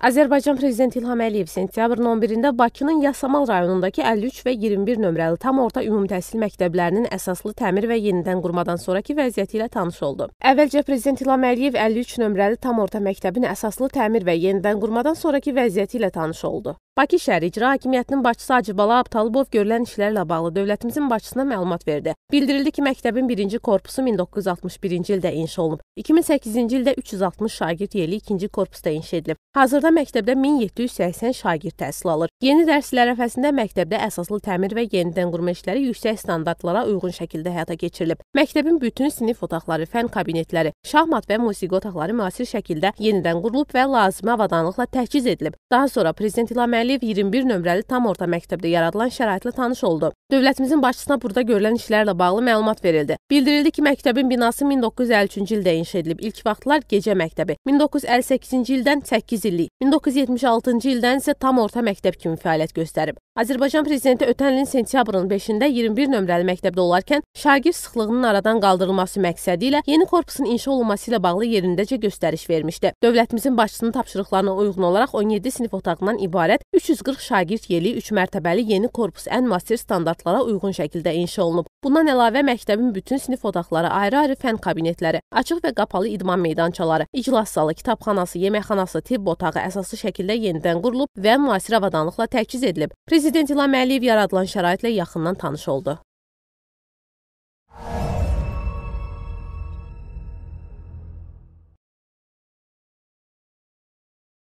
Azərbaycan prezidenti İlham Əliyev sentyabrın 11-də Bakının Yasamal rayonundakı 53 və 21 nömrəli tam orta ümumi təhsil məktəblərinin əsaslı təmir və yenidən qurmadan sonrakı vəziyyəti ilə tanış oldu. Əvvəlcə prezident İlham Əliyev 53 nömrəli tam orta məktəbin əsaslı təmir və yenidən qurmadan sonrakı vəziyyəti ilə tanış oldu. Bakı şəhər icra hakimiyyətinin başçısı Hacıbala Abtalıbov görülən işlərlə bağlı dövlətimizin başçısına məlumat verdi. Bildirildi ki, məktəbin 1-ci korpusu 1961-ci ildə inşa olunub. 2008-ci ildə 360 şagird yerli 2-ci korpusda inşa edilib. Hazırda məktəbdə 1780 şagird təhsil alır. Yeni dərslər əfəsində məktəbdə əsaslı təmir və yenidən qurma işləri yüksək standartlara uyğun şəkildə həyata keçirilib. Məktəbin bütün sinif otaqları, fən kabinetləri, şahmat və musiqi otaqları müasir şəkildə yenidən qurulub və lazımi avadanlıqla təchiz edilib. Daha sonra prezident İlham Məmməliyev 21 nömrəli tam orta məktəbdə yaradılan şəraitlə tanış oldu. Dövlətimizin başçısına burada görülən işlərlə bağlı məlumat verildi. Bildirildi ki, məktəbin binası 1953-cü ildə inşa edilib. İlk vaxtlar gecə məktəbi, 1958-ci ildən 8 illik, 1976-cı ildən isə tam orta məktəb kimi fəaliyyət göstərib. Azərbaycan prezidenti ötən ilin sentyabrın 5-də 21 nömrəli məktəbdə olarkən şagird sıxlığının aradan qaldırılması məqsədi ilə yeni korpusun inşa olunması ilə bağlı yerindəcə göstəriş vermişdi. Dövlətimizin başçısının tapşırıqlarına uyğun olaraq 17 sinif otağından ibarət 340 şagird yeli 3 mərtəbəli yeni korpus ən müasir standartlara uyğun şəkildə inşa olunub. Bundan əlavə məktəbin bütün sinif otaqları, ayrı-ayrı fən kabinetləri, açıq və qapalı idman meydançaları, iclas zalı, kitabxanası, yeməkxanası, tibb otağı əsaslı şəkildə yenidən qurulub və müasir avadanlıqla təchiz edilib. Prezident İlham Əliyev yaradılan şəraitlə yaxından tanış oldu.